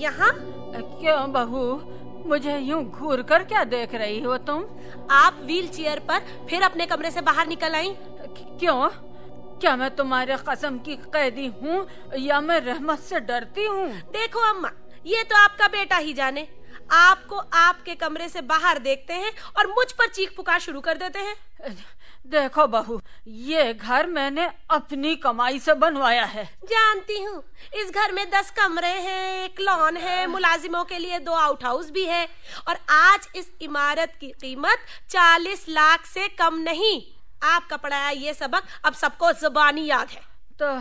यहाँ क्यों बहू मुझे यूँ घूर कर क्या देख रही हो तुम आप व्हील चेयर पर फिर अपने कमरे से बाहर निकल आई क्यों क्या मैं तुम्हारे कसम की कैदी हूँ या मैं रहमत से डरती हूँ देखो अम्मा ये तो आपका बेटा ही जाने आपको आपके कमरे से बाहर देखते हैं और मुझ पर चीख पुकार शुरू कर देते हैं देखो बहू ये घर मैंने अपनी कमाई से बनवाया है जानती हूँ इस घर में दस कमरे हैं एक लॉन है हाँ। मुलाजिमों के लिए दो आउट हाउस भी है और आज इस इमारत की कीमत चालीस लाख से कम नहीं आपका पढ़ाया ये सबक अब सबको जुबानी याद है तो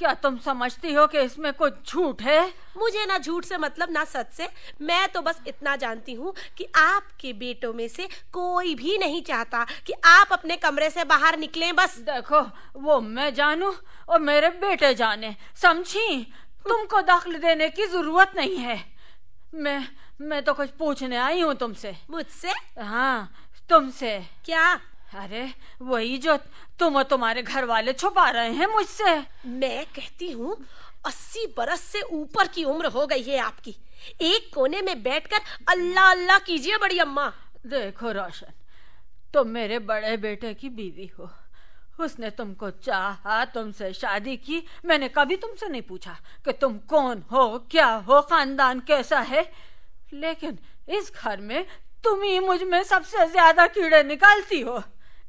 क्या तुम समझती हो कि इसमें कुछ झूठ है मुझे ना झूठ से मतलब ना सच से मैं तो बस इतना जानती हूँ कि आपके बेटों में से कोई भी नहीं चाहता कि आप अपने कमरे से बाहर निकलें बस देखो वो मैं जानू और मेरे बेटे जाने समझी तुमको दखल देने की जरूरत नहीं है मैं मैं तो कुछ पूछने आई हूँ तुमसे मुझसे हाँ तुमसे क्या अरे वही जो तुम और तुम्हारे घर वाले छुपा रहे हैं मुझसे मैं कहती हूँ अस्सी बरस से ऊपर की उम्र हो गई है आपकी एक कोने में बैठकर अल्लाह अल्लाह कीजिए बड़ी अम्मा देखो रोशन तुम मेरे बड़े बेटे की बीवी हो उसने तुमको चाहा तुमसे शादी की मैंने कभी तुमसे नहीं पूछा कि तुम कौन हो क्या हो खानदान कैसा है लेकिन इस घर में तुम ही मुझ में सबसे ज्यादा कीड़े निकालती हो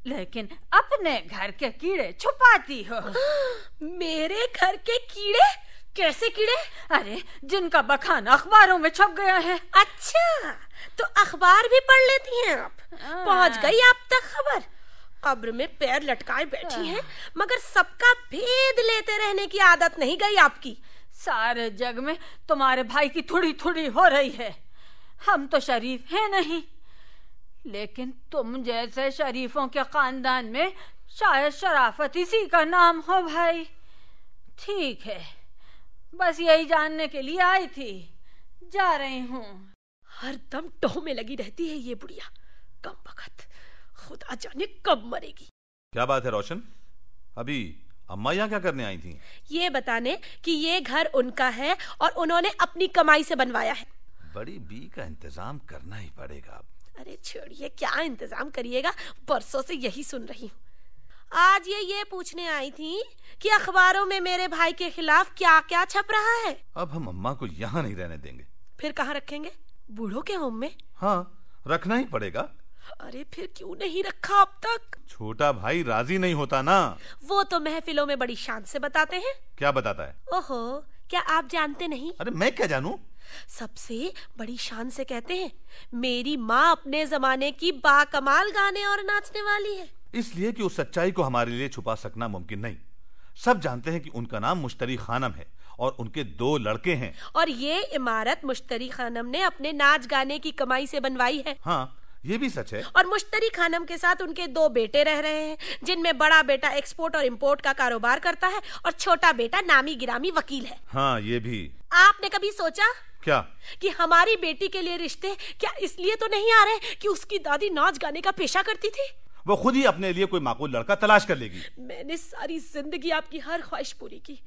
लेकिन अपने घर के कीड़े छुपाती हो मेरे घर के कीड़े कैसे कीड़े अरे जिनका बखान अखबारों में छप गया है अच्छा तो अखबार भी पढ़ लेती हैं आप हाँ। पहुंच गई आप तक खबर कब्र में पैर लटकाए बैठी हैं हाँ। मगर सबका भेद लेते रहने की आदत नहीं गई आपकी सारे जग में तुम्हारे भाई की थोड़ी थोड़ी हो रही है हम तो शरीफ हैं नहीं लेकिन तुम जैसे शरीफों के खानदान में शायद शराफत इसी का नाम हो भाई ठीक है बस यही जानने के लिए आई थी जा रही हूँ हर दम टोह में लगी रहती है ये बुढ़िया कम वक्त खुदा जाने कब मरेगी क्या बात है रोशन अभी अम्मा यहाँ क्या करने आई थी ये बताने कि ये घर उनका है और उन्होंने अपनी कमाई से बनवाया है बड़ी बी का इंतजाम करना ही पड़ेगा अरे छोड़िए क्या इंतजाम करिएगा बरसों से यही सुन रही हूँ आज ये ये पूछने आई थी कि अखबारों में मेरे भाई के खिलाफ क्या क्या छप रहा है अब हम अम्मा को यहाँ नहीं रहने देंगे फिर कहाँ रखेंगे बूढ़ो के होम में हाँ रखना ही पड़ेगा अरे फिर क्यों नहीं रखा अब तक छोटा भाई राजी नहीं होता ना वो तो महफिलों में बड़ी शान से बताते हैं क्या बताता है ओहो क्या आप जानते नहीं अरे मैं क्या जानू सबसे बड़ी शान से कहते हैं मेरी माँ अपने जमाने की बाकमाल गाने और नाचने वाली है इसलिए कि उस सच्चाई को हमारे लिए छुपा सकना मुमकिन नहीं सब जानते हैं कि उनका नाम मुश्तरी खानम है और उनके दो लड़के हैं और ये इमारत मुश्तरी खानम ने अपने नाच गाने की कमाई से बनवाई है हाँ ये भी सच है और मुश्तरी खानम के साथ उनके दो बेटे रह रहे हैं जिनमें बड़ा बेटा एक्सपोर्ट और इम्पोर्ट का कारोबार करता है और छोटा बेटा नामी गिरामी वकील है हाँ ये भी आपने कभी सोचा क्या कि हमारी बेटी के लिए रिश्ते क्या इसलिए तो नहीं आ रहे कि उसकी दादी नाच गाने का पेशा करती थी वो खुद ही अपने लिए कोई माकूल लड़का तलाश कर लेगी मैंने सारी जिंदगी आपकी हर ख्वाहिश पूरी की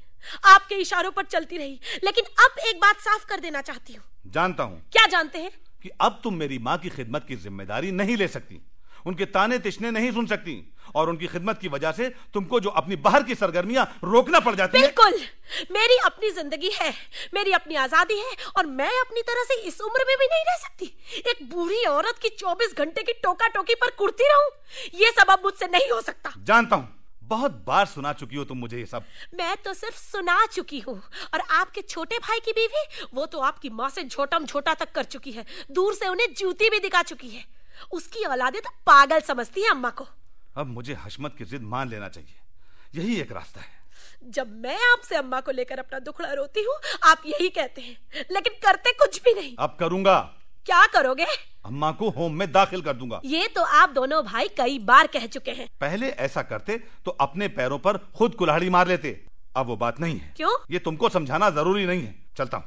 आपके इशारों पर चलती रही लेकिन अब एक बात साफ कर देना चाहती हूँ जानता हूँ क्या जानते हैं कि अब तुम मेरी माँ की खिदमत की जिम्मेदारी नहीं ले सकती उनके ताने तिशने नहीं सुन सकती और उनकी खिदमत की वजह से तुमको जो अपनी बाहर की सरगर्मियां रोकना पड़ जाती बिल्कुल मेरी अपनी जिंदगी है मेरी अपनी आजादी है और मैं अपनी तरह से इस उम्र में भी नहीं रह सकती एक बूढ़ी औरत की 24 घंटे की टोका टोकी पर कुर्ती रहूं ये सब अब मुझसे नहीं हो सकता जानता हूँ बहुत बार सुना चुकी हो तुम मुझे ये सब मैं तो सिर्फ सुना चुकी हूँ और आपके छोटे भाई की बीवी वो तो आपकी माँ से झोटम झोटा तक कर चुकी है दूर से उन्हें जूती भी दिखा चुकी है उसकी औलादे तो पागल समझती है अम्मा को अब मुझे हशमत की जिद मान लेना चाहिए यही एक रास्ता है जब मैं आपसे अम्मा को लेकर अपना दुखड़ा रोती हूँ आप यही कहते हैं लेकिन करते कुछ भी नहीं अब करूंगा क्या करोगे अम्मा को होम में दाखिल कर दूंगा ये तो आप दोनों भाई कई बार कह चुके हैं पहले ऐसा करते तो अपने पैरों पर खुद कुल्हाड़ी मार लेते अब वो बात नहीं है क्यों ये तुमको समझाना जरूरी नहीं है चलता हूँ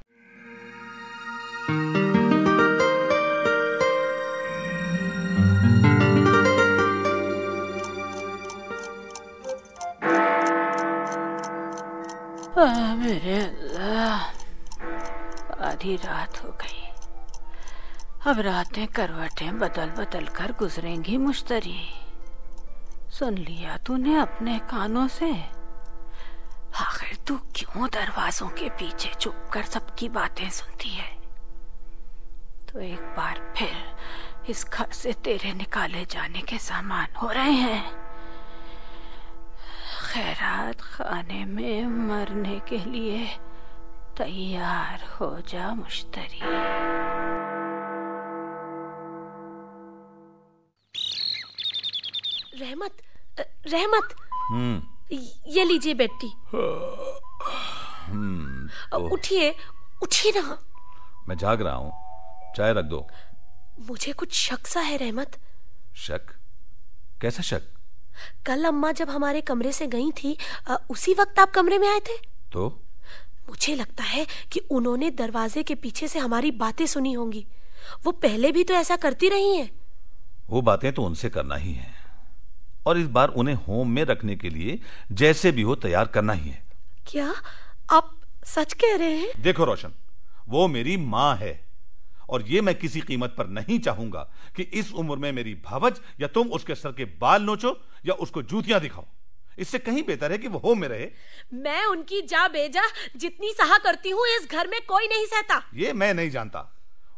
मेरे अल्लाह आधी रात हो गई अब रातें करवटें बदल बदल कर गुजरेंगी मुश्तरी सुन लिया तूने अपने कानों से आखिर तू क्यों दरवाजों के पीछे चुप कर सबकी बातें सुनती है तो एक बार फिर इस घर से तेरे निकाले जाने के सामान हो रहे हैं खैरात खाने में मरने के लिए तैयार हो जा मुश्तरी रहमत रहमत हम्म। ये लीजिए बेटी हम्म, तो। उठिए उठिए ना मैं जाग रहा हूँ चाय रख दो मुझे कुछ शक सा है रहमत शक कैसा शक कल अम्मा जब हमारे कमरे से गई थी आ, उसी वक्त आप कमरे में आए थे तो मुझे लगता है कि उन्होंने दरवाजे के पीछे से हमारी बातें सुनी होंगी वो पहले भी तो ऐसा करती रही हैं वो बातें तो उनसे करना ही है और इस बार उन्हें होम में रखने के लिए जैसे भी हो तैयार करना ही है क्या आप सच कह रहे हैं देखो रोशन वो मेरी माँ है और ये मैं किसी कीमत पर नहीं चाहूंगा कि इस उम्र में मेरी भावच या तुम उसके सर के बाल नोचो या उसको जूतियां दिखाओ इससे कहीं बेहतर है कि वो होम में रहे मैं उनकी जा बेजा जितनी सहा करती हूँ इस घर में कोई नहीं सहता ये मैं नहीं जानता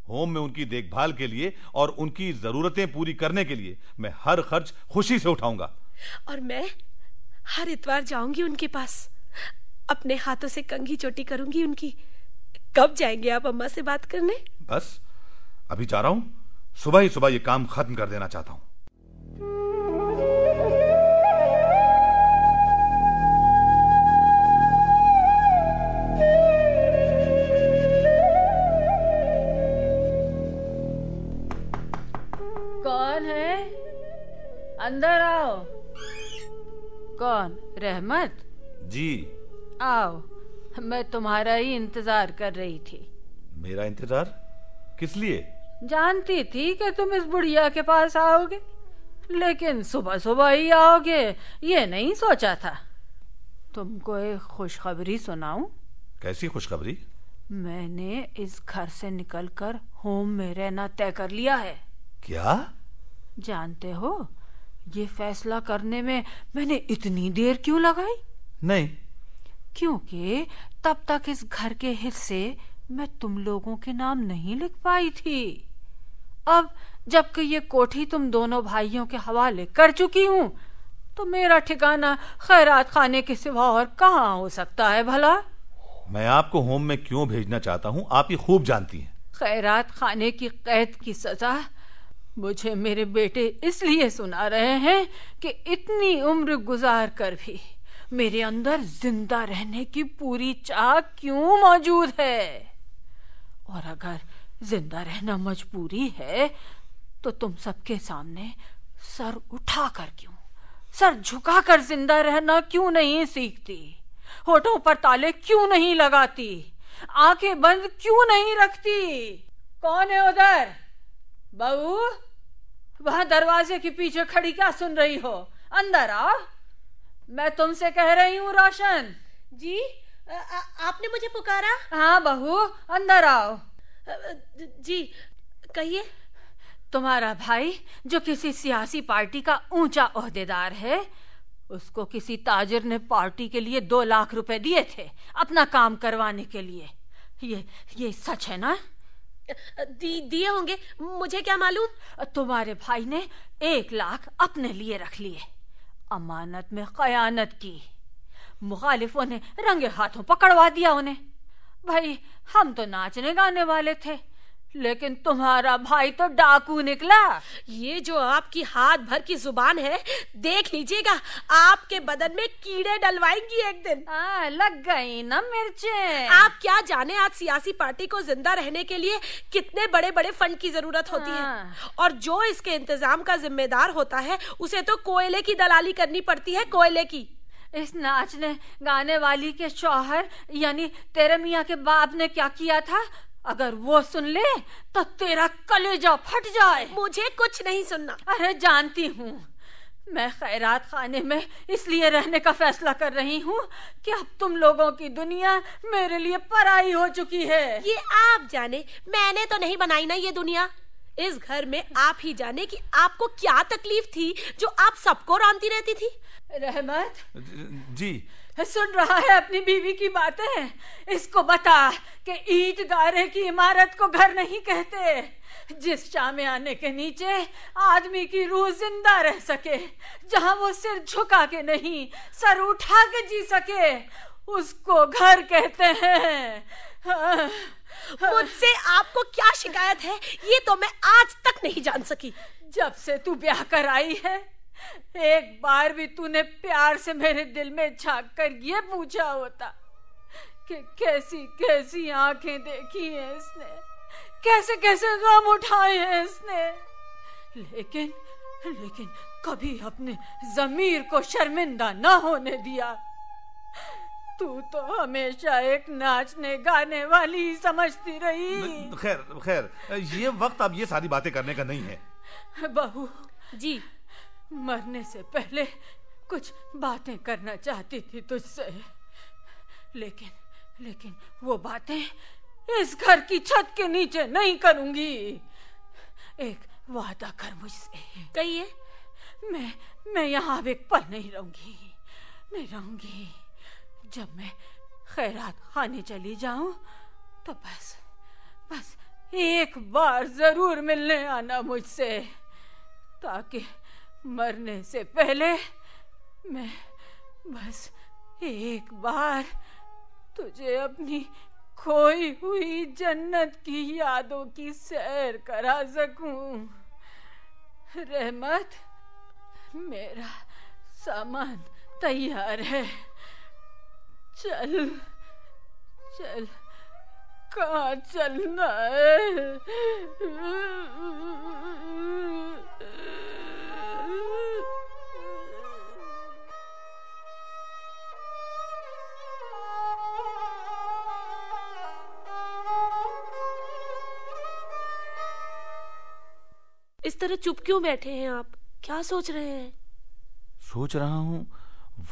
होम में उनकी देखभाल के लिए और उनकी जरूरतें पूरी करने के लिए मैं हर खर्च खुशी से उठाऊंगा और मैं हर इतवार जाऊंगी उनके पास अपने हाथों से कंघी चोटी करूंगी उनकी कब जाएंगे आप अम्मा से बात करने बस अभी जा रहा हूं सुबह ही सुबह ये काम खत्म कर देना चाहता हूं कौन है अंदर आओ कौन रहमत जी आओ मैं तुम्हारा ही इंतजार कर रही थी मेरा इंतजार किस लिए जानती थी कि तुम इस बुढ़िया के पास आओगे लेकिन सुबह सुबह ही आओगे ये नहीं सोचा था तुमको एक खुशखबरी सुनाऊं कैसी खुशखबरी मैंने इस घर से निकलकर होम में रहना तय कर लिया है क्या जानते हो ये फैसला करने में मैंने इतनी देर क्यों लगाई नहीं क्योंकि तब तक इस घर के हिस्से मैं तुम लोगों के नाम नहीं लिख पाई थी अब जबकि ये कोठी तुम दोनों भाइयों के हवाले कर चुकी हूं तो मेरा ठिकाना खैरात खाने के सिवा और कहाँ हो सकता है भला मैं आपको होम में क्यों भेजना चाहता हूँ आप ये खूब जानती हैं खैरात खाने की कैद की सजा मुझे मेरे बेटे इसलिए सुना रहे हैं कि इतनी उम्र गुजार कर भी मेरे अंदर जिंदा रहने की पूरी चाह क्यों मौजूद है और अगर जिंदा रहना मजबूरी है तो तुम सबके सामने सर उठा कर क्यों सर झुका कर जिंदा रहना क्यों नहीं सीखती होठों पर ताले क्यों नहीं लगाती आंखें बंद क्यों नहीं रखती कौन है उधर बहू वह दरवाजे के पीछे खड़ी क्या सुन रही हो अंदर आओ मैं तुमसे कह रही हूँ रोशन जी आ, आ, आपने मुझे पुकारा हाँ बहू अंदर आओ जी कहिए तुम्हारा भाई जो किसी सियासी पार्टी का ऊंचा ओहदेदार है उसको किसी ताजर ने पार्टी के लिए दो लाख रुपए दिए थे अपना काम करवाने के लिए ये ये सच है ना दी दिए होंगे मुझे क्या मालूम तुम्हारे भाई ने एक लाख अपने लिए रख लिए अमानत में खयानत की मुखालिफों ने रंगे हाथों पकड़वा दिया उन्हें भाई हम तो नाचने गाने वाले थे लेकिन तुम्हारा भाई तो डाकू निकला ये जो आपकी हाथ भर की जुबान है देख लीजिएगा आपके बदन में कीड़े डलवाएंगी एक दिन आ, लग गई ना मिर्चे आप क्या जाने आज सियासी पार्टी को जिंदा रहने के लिए कितने बड़े बड़े फंड की जरूरत होती आ, है हाँ। और जो इसके इंतजाम का जिम्मेदार होता है उसे तो कोयले की दलाली करनी पड़ती है कोयले की इस नाचने गाने वाली के शौहर यानी तेरे मियाँ के बाप ने क्या किया था अगर वो सुन ले तो तेरा कलेजा फट जाए मुझे कुछ नहीं सुनना अरे जानती हूँ मैं खैरात खाने में इसलिए रहने का फैसला कर रही हूँ कि अब तुम लोगों की दुनिया मेरे लिए पराई हो चुकी है ये आप जाने मैंने तो नहीं बनाई ना ये दुनिया इस घर में आप ही जाने कि आपको क्या तकलीफ थी जो आप सबको रामती रहती थी रहमत जी सुन रहा है अपनी बीवी की बातें इसको बता कि ईट गारे की इमारत को घर नहीं कहते जिस आने के नीचे आदमी की रूह जिंदा रह सके जहां वो सिर झुका के नहीं सर उठा के जी सके उसको घर कहते हैं मुझसे आपको क्या शिकायत है ये तो मैं आज तक नहीं जान सकी जब से तू ब्याह कर आई है एक बार भी तूने प्यार से मेरे दिल में झांक कर ये पूछा होता कि कैसी कैसी आंखें देखी हैं इसने कैसे कैसे गम उठाए हैं इसने लेकिन लेकिन कभी अपने जमीर को शर्मिंदा ना होने दिया तू तो हमेशा एक नाचने गाने वाली ही समझती रही खैर खैर ये वक्त अब ये सारी बातें करने का नहीं है बहू जी मरने से पहले कुछ बातें करना चाहती थी तुझसे लेकिन लेकिन वो बातें इस घर की छत के नीचे नहीं करूंगी एक वादा कर मुझसे कहिए मैं मैं यहाँ एक पल नहीं रहूंगी नहीं रहूंगी जब मैं खैरात खाने चली जाऊं तो बस बस एक बार जरूर मिलने आना मुझसे ताकि मरने से पहले मैं बस एक बार तुझे अपनी खोई हुई जन्नत की यादों की सैर करा सकूं रहमत मेरा सामान तैयार है चल चल कहा चलना है इस तरह चुप क्यों बैठे हैं आप क्या सोच रहे हैं सोच रहा हूं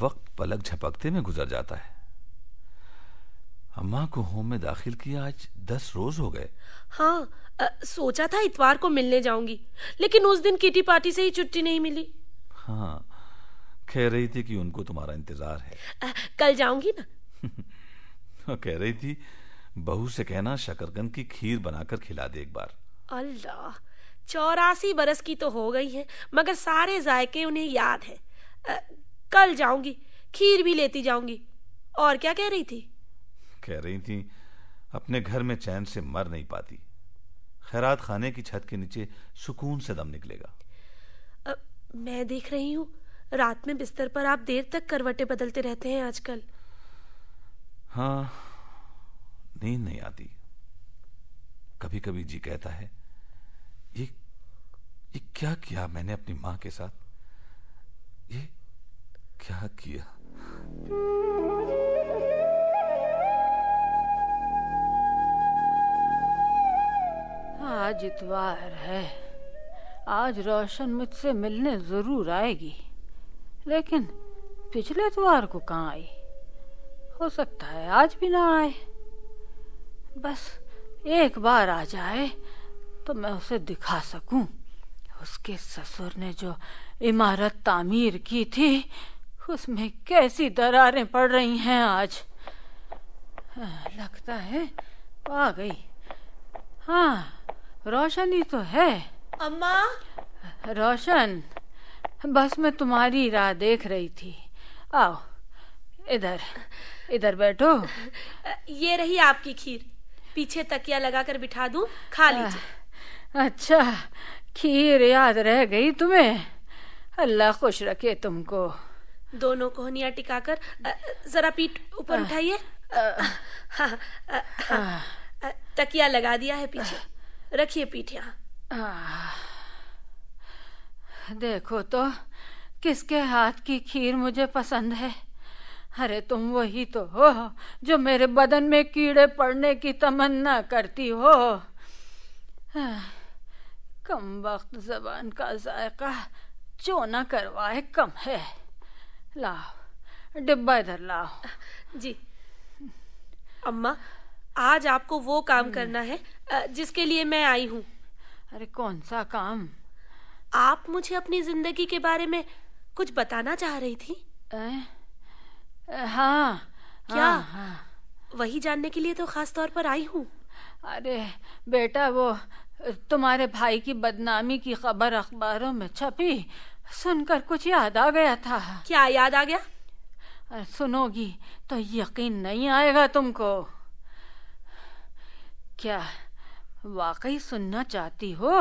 वक्त पलक झपकते में गुजर जाता है अम्मा को होम में दाखिल किया आज दस रोज हो गए हाँ आ, सोचा था इतवार को मिलने जाऊंगी लेकिन उस दिन किटी पार्टी से ही छुट्टी नहीं मिली हाँ कह रही थी कि उनको तुम्हारा इंतजार है आ, कल जाऊंगी ना हाँ, कह रही थी बहू से कहना शकरकंद की खीर बनाकर खिला दे एक बार अल्लाह चौरासी बरस की तो हो गई है मगर सारे जायके उन्हें याद है आ, कल जाऊंगी खीर भी लेती जाऊंगी और क्या कह रही थी कह रही थी अपने घर में चैन से मर नहीं पाती खैरात खाने की छत के नीचे सुकून से दम निकलेगा आ, मैं देख रही हूँ रात में बिस्तर पर आप देर तक करवटे बदलते रहते हैं आजकल हाँ नींद नहीं आती कभी कभी जी कहता है क्या किया मैंने अपनी माँ के साथ ये क्या किया आज इतवार है आज रोशन मुझसे मिलने जरूर आएगी लेकिन पिछले इतवार को कहाँ आई हो सकता है आज भी ना आए बस एक बार आ जाए तो मैं उसे दिखा सकूं उसके ससुर ने जो इमारत तामीर की थी उसमें कैसी दरारें पड़ रही हैं आज हाँ, लगता है आ गई हाँ रोशनी तो है अम्मा रोशन बस मैं तुम्हारी राह देख रही थी आओ इधर इधर बैठो ये रही आपकी खीर पीछे तकिया लगाकर बिठा दूं खा लीजिए हाँ, अच्छा खीर याद रह गई तुम्हें अल्लाह खुश रखे तुमको दोनों कोहनिया टिकाकर जरा पीठ ऊपर उठाइए तकिया लगा दिया है पीछे रखिए पीठ यहाँ देखो तो किसके हाथ की खीर मुझे पसंद है अरे तुम वही तो हो जो मेरे बदन में कीड़े पड़ने की तमन्ना करती हो कम वक्त जबान का जायका चोना करवाए कम है लाओ डिब्बा इधर लाओ जी अम्मा आज आपको वो काम हम्म। करना है जिसके लिए मैं आई हूँ अरे कौन सा काम आप मुझे अपनी जिंदगी के बारे में कुछ बताना चाह रही थी ए? ए, हाँ क्या हाँ, हाँ। वही जानने के लिए तो खास तौर पर आई हूँ अरे बेटा वो तुम्हारे भाई की बदनामी की खबर अखबारों में छपी सुनकर कुछ याद आ गया था क्या याद आ गया सुनोगी तो यकीन नहीं आएगा तुमको क्या वाकई सुनना चाहती हो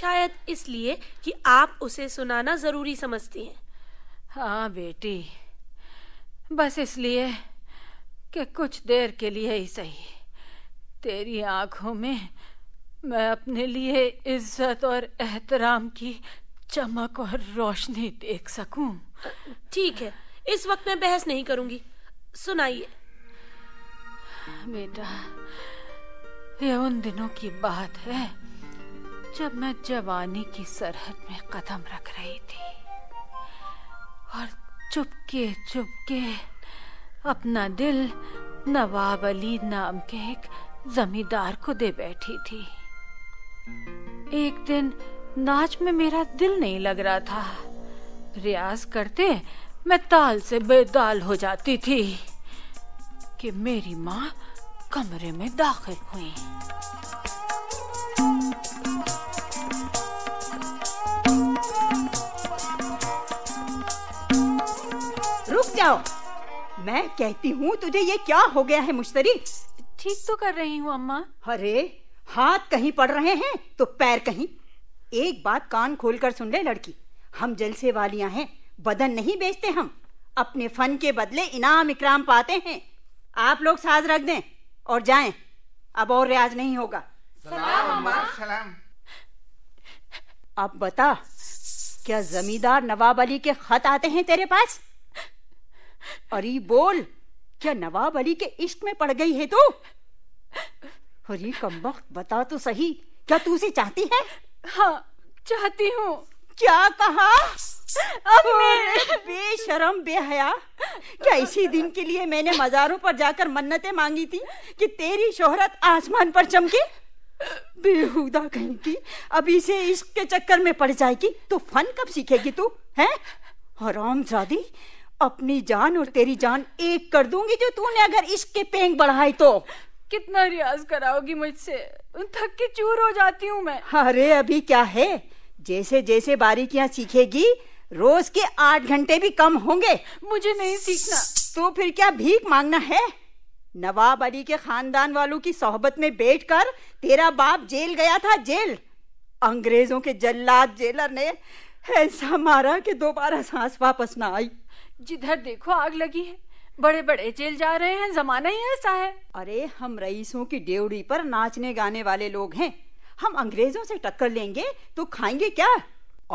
शायद इसलिए कि आप उसे सुनाना जरूरी समझती हैं हाँ बेटी बस इसलिए कि कुछ देर के लिए ही सही तेरी आंखों में मैं अपने लिए इज्जत और एहतराम की चमक और रोशनी देख सकूं। ठीक है इस वक्त मैं बहस नहीं करूंगी सुनाइए बेटा ये उन दिनों की बात है जब मैं जवानी की सरहद में कदम रख रही थी और चुपके चुपके अपना दिल नवाब अली नाम के एक जमींदार को दे बैठी थी एक दिन नाच में मेरा दिल नहीं लग रहा था रियाज करते मैं ताल से बेदाल हो जाती थी कि मेरी माँ कमरे में दाखिल हुई रुक जाओ मैं कहती हूँ तुझे ये क्या हो गया है मुश्तरी ठीक तो कर रही हूँ अम्मा अरे हाथ कहीं पड़ रहे हैं तो पैर कहीं एक बात कान खोलकर सुन ले लड़की हम जलसे वालियां हैं बदन नहीं बेचते हम अपने फन के बदले इनाम इकराम पाते हैं आप लोग साज रख दें और जाएं अब और रियाज नहीं होगा सलाम सलाम अब बता क्या जमींदार नवाब अली के खत आते हैं तेरे पास अरे बोल क्या नवाब अली के इश्क में पड़ गई है तू अरे कमबख्त बता तो सही क्या तू उसे चाहती है हाँ चाहती हूँ क्या कहा अब बेशरम बेहया क्या इसी दिन के लिए मैंने मजारों पर जाकर मन्नतें मांगी थी कि तेरी शोहरत आसमान पर चमके बेहुदा कहीं की अब इसे इश्क के चक्कर में पड़ जाएगी तो फन कब सीखेगी तू है हराम जादी अपनी जान और तेरी जान एक कर दूंगी जो तूने अगर इश्क के पेंग बढ़ाई तो कितना रियाज कराओगी मुझसे थक के चूर हो जाती हूँ मैं अरे अभी क्या है जैसे जैसे बारीकियाँ सीखेगी रोज के आठ घंटे भी कम होंगे मुझे नहीं सीखना तो फिर क्या भीख मांगना है नवाब अली के खानदान वालों की सोहबत में बैठकर तेरा बाप जेल गया था जेल अंग्रेजों के जल्लाद जेलर ने ऐसा मारा कि दोबारा सांस वापस ना आई जिधर देखो आग लगी है बड़े बड़े जेल जा रहे हैं जमाना ही ऐसा है अरे हम रईसों की डेवड़ी पर नाचने गाने वाले लोग हैं हम अंग्रेजों से टक्कर लेंगे तो खाएंगे क्या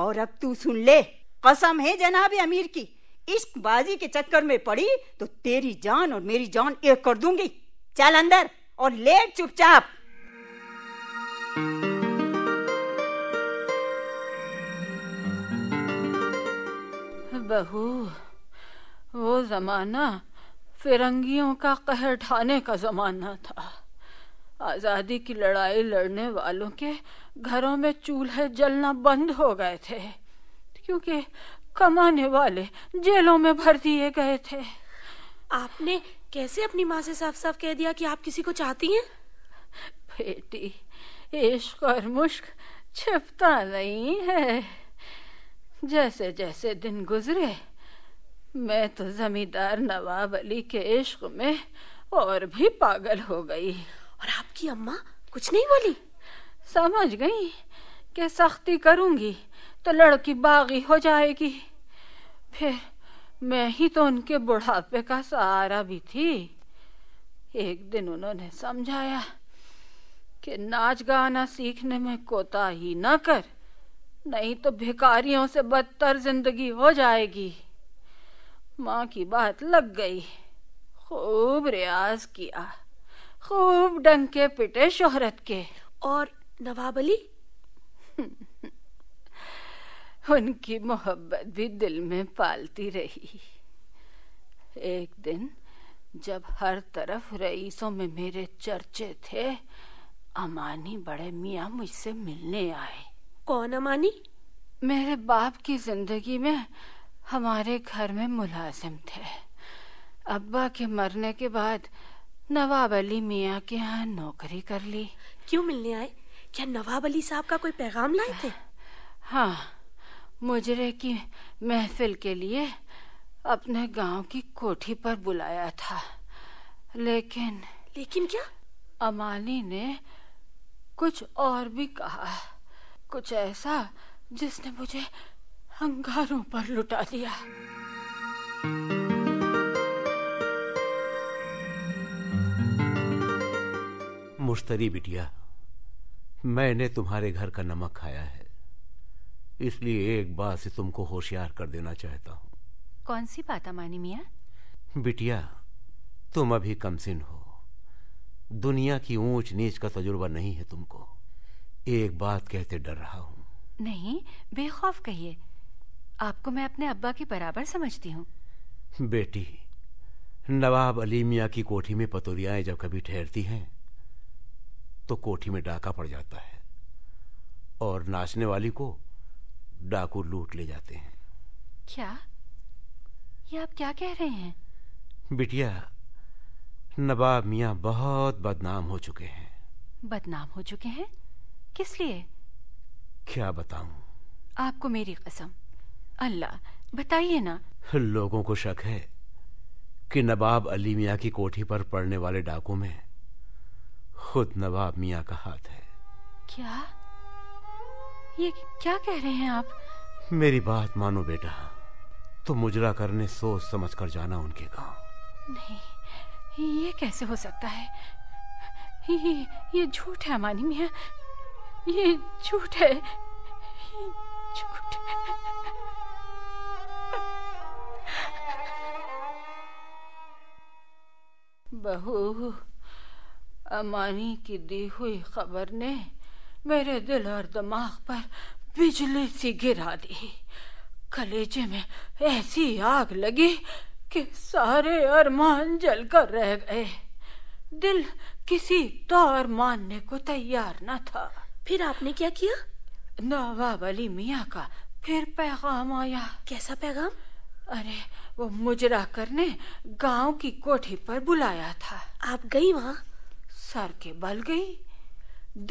और अब तू सुन ले कसम है जनाब अमीर की इश्क बाजी के चक्कर में पड़ी तो तेरी जान और मेरी जान एक कर दूंगी चल अंदर और लेट चुपचाप बहू वो जमाना फिरंगियों का कहर ठाने का जमाना था आज़ादी की लड़ाई लड़ने वालों के घरों में चूल्हे जलना बंद हो गए थे क्योंकि कमाने वाले जेलों में भर दिए गए थे आपने कैसे अपनी माँ से साफ साफ कह दिया कि आप किसी को चाहती हैं बेटी इश्क और मुश्क छिपता नहीं है जैसे जैसे दिन गुजरे मैं तो जमींदार नवाब अली के इश्क में और भी पागल हो गई और आपकी अम्मा कुछ नहीं बोली समझ गई कि सख्ती करूंगी तो लड़की बागी हो जाएगी फिर मैं ही तो उनके बुढ़ापे का सहारा भी थी एक दिन उन्होंने समझाया कि नाच गाना सीखने में कोताही न कर नहीं तो भिकारियों से बदतर जिंदगी हो जाएगी माँ की बात लग गई खूब रियाज किया खूब डंके पिटे शोहरत के और नवाब अली उनकी मोहब्बत भी दिल में पालती रही एक दिन जब हर तरफ रईसों में मेरे चर्चे थे अमानी बड़े मियाँ मुझसे मिलने आए कौन अमानी मेरे बाप की जिंदगी में हमारे घर में मुलाजिम थे अब्बा के मरने के बाद नवाब अली मियाँ के यहाँ नौकरी कर ली क्यों मिलने आए क्या नवाब अली साहब का कोई पैगाम लाए थे हाँ मुजरे की महफिल के लिए अपने गांव की कोठी पर बुलाया था लेकिन लेकिन क्या अमाली ने कुछ और भी कहा कुछ ऐसा जिसने मुझे अंगारों पर लुटा दिया मुश्तरी बिटिया मैंने तुम्हारे घर का नमक खाया है इसलिए एक बात से तुमको होशियार कर देना चाहता हूँ कौन सी बात मानी मिया बिटिया तुम अभी कमसिन हो दुनिया की ऊंच नीच का तजुर्बा नहीं है तुमको एक बात कहते डर रहा हूँ नहीं बेखौफ कहिए आपको मैं अपने अब्बा के बराबर समझती हूँ बेटी नवाब अली मियाँ की कोठी में पतोरियाएं जब कभी ठहरती हैं तो कोठी में डाका पड़ जाता है और नाचने वाली को डाकू लूट ले जाते हैं क्या ये आप क्या कह रहे हैं बिटिया नवाब मियाँ बहुत बदनाम हो चुके हैं बदनाम हो चुके हैं किस लिए क्या बताऊं आपको मेरी कसम अल्लाह बताइए ना लोगों को शक है कि नवाब अली मियाँ की कोठी पर पड़ने वाले डाकू में खुद नवाब मियाँ का हाथ है क्या ये क्या कह रहे हैं आप मेरी बात मानो बेटा तो मुजरा करने सोच समझ कर जाना उनके गांव नहीं ये कैसे हो सकता है ये ये झूठ है मानी मियाँ ये झूठ है झूठ है बहू अमानी की दी हुई खबर ने मेरे दिल और दिमाग पर बिजली सी गिरा दी कलेजे में ऐसी आग लगी कि सारे अरमान जलकर रह गए दिल किसी तौर मानने को तैयार न था फिर आपने क्या किया नवाब अली मियाँ का फिर पैगाम आया कैसा पैगाम अरे वो मुजराकर ने गांव की कोठी पर बुलाया था आप गई वहां सर के बल गई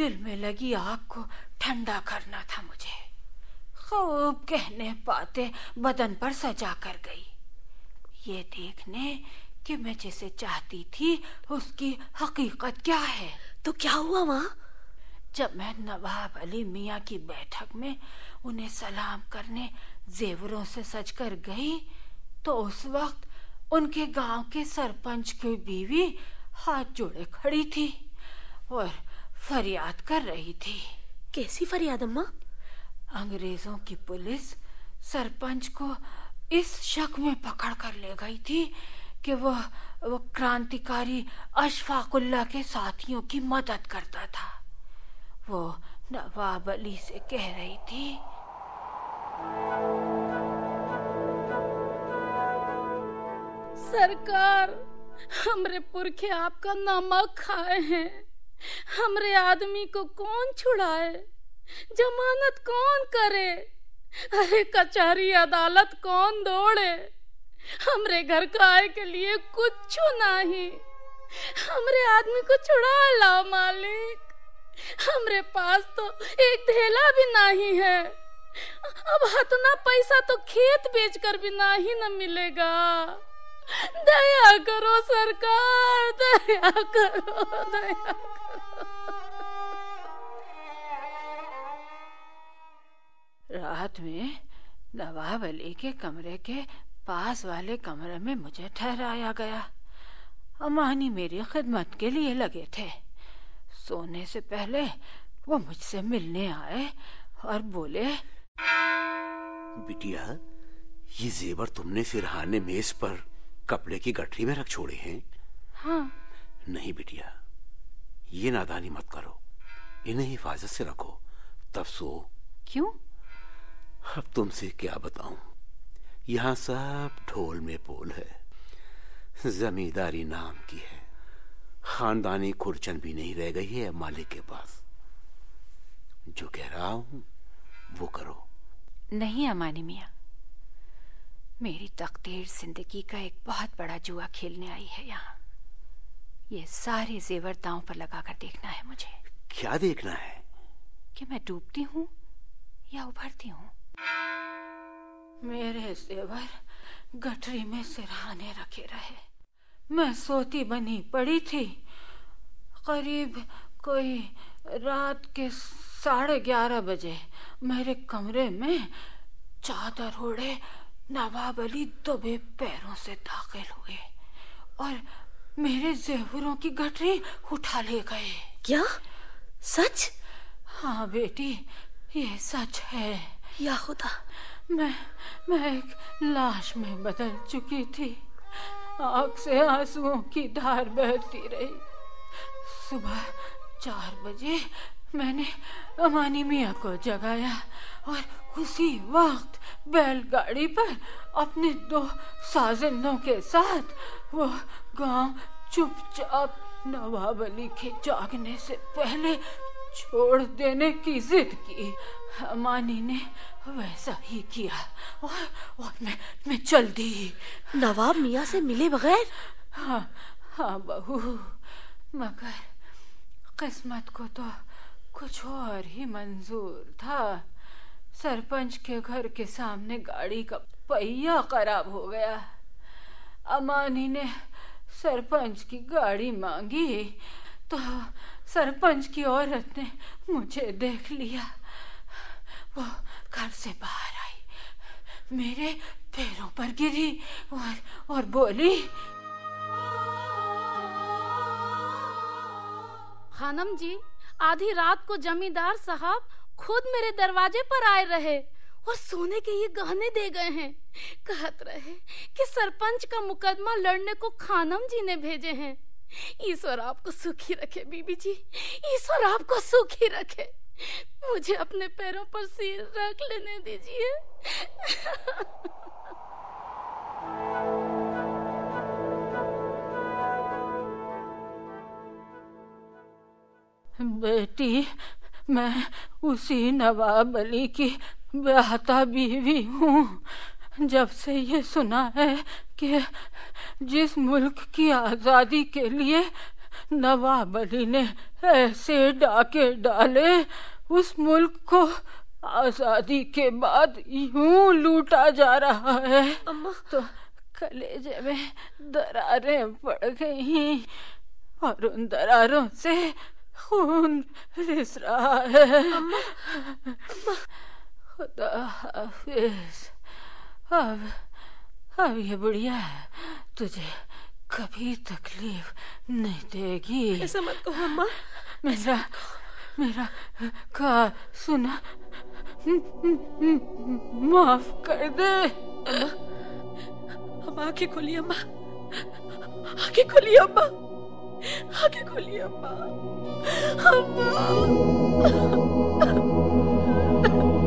दिल में लगी आग को ठंडा करना था मुझे खूब कहने पाते बदन पर सजा कर गई ये देखने कि मैं जिसे चाहती थी उसकी हकीकत क्या है तो क्या हुआ वहां जब मैं नवाब अली मियाँ की बैठक में उन्हें सलाम करने जेवरों से सच कर गई तो उस वक्त उनके गांव के सरपंच की बीवी हाथ जोड़े खड़ी थी और फरियाद कर रही थी कैसी फरियाद अम्मा अंग्रेजों की पुलिस सरपंच को इस शक में पकड़ कर ले गई थी कि वह वो क्रांतिकारी अशफाकुल्ला के साथियों की मदद करता था वो नवाब अली से कह रही थी सरकार हमरे पुरखे आपका नमक खाए हैं हमरे आदमी को कौन छुड़ाए जमानत कौन करे अरे कचहरी अदालत कौन दौड़े हमरे घर का आय के लिए कुछ नहीं हमरे आदमी को छुड़ा लाओ मालिक हमरे पास तो एक थैला भी नहीं है अब इतना पैसा तो खेत बेचकर बिना ही न मिलेगा दया करो सरकार दया करो दया करो रात में नवाब अली के कमरे के पास वाले कमरे में मुझे ठहराया गया अमानी मेरी खिदमत के लिए लगे थे सोने से पहले वो मुझसे मिलने आए और बोले बिटिया ये जेवर तुमने सिरहाने मेज पर कपड़े की गठरी में रख छोड़े हैं हाँ नहीं बिटिया ये नादानी मत करो इन्हें हिफाजत से रखो तब सो क्यों अब तुमसे क्या बताऊं यहाँ सब ढोल में पोल है जमींदारी नाम की है खानदानी खुरचन भी नहीं रह गई है मालिक के पास जो कह रहा हूं वो करो नहीं अमानी मियाँ मेरी तकदीर जिंदगी का एक बहुत बड़ा जुआ खेलने आई है यहाँ ये सारे जेवर दांव पर लगाकर देखना है मुझे क्या देखना है कि मैं डूबती हूँ या उभरती हूँ मेरे जेवर गठरी में सिरहाने रखे रहे मैं सोती बनी पड़ी थी करीब कोई रात के साढ़े ग्यारह बजे मेरे कमरे में चादर ओढ़े नवाब अली दबे पैरों से दाखिल हुए और मेरे जेवरों की गठरी उठा ले गए क्या सच हाँ बेटी ये सच है या खुदा मैं मैं एक लाश में बदल चुकी थी आग से आंसुओं की धार बहती रही सुबह चार बजे मैंने अमानी मियाँ को जगाया और उसी वक्त बैलगाड़ी पर अपने दो साजिंदों के साथ वो गांव चुपचाप नवाब अली के जागने से पहले छोड़ देने की जिद की अमानी ने वैसा ही किया और, और मैं मैं चल दी नवाब मिया से मिले बगैर हाँ हाँ बहू मगर किस्मत को तो कुछ और ही मंजूर था सरपंच के घर के सामने गाड़ी का पहिया खराब हो गया अमानी ने सरपंच की गाड़ी मांगी तो सरपंच की औरत ने मुझे देख लिया वो घर से बाहर आई मेरे पैरों पर गिरी और और बोली खानम जी आधी रात को जमींदार साहब खुद मेरे दरवाजे पर आए रहे और सोने के ये गहने दे गए हैं कहत रहे कि सरपंच का मुकदमा लड़ने को खानम जी ने भेजे हैं ईश्वर आपको सुखी रखे बीबी जी ईश्वर आपको सुखी रखे मुझे अपने पैरों पर सिर रख लेने दीजिए बेटी मैं उसी नवाब अली की ब्याहता बीवी हूँ जब से ये सुना है कि जिस मुल्क की आज़ादी के लिए नवाब अली ने ऐसे डाके डाले उस मुल्क को आज़ादी के बाद यूं लूटा जा रहा है अम्मा तो कलेजे में दरारें पड़ गई और उन दरारों से खून रिसरा है खुदा हाफिज अब अब ये बुढ़िया तुझे कभी तकलीफ नहीं देगी ऐसा मत कहो अम्मा मेरा मेरा का सुना माफ कर दे अम्मा अम्मा आंखें खोली अम्मा आंखें खोली अम्मा आगे खोलिए अम्मा अम्मा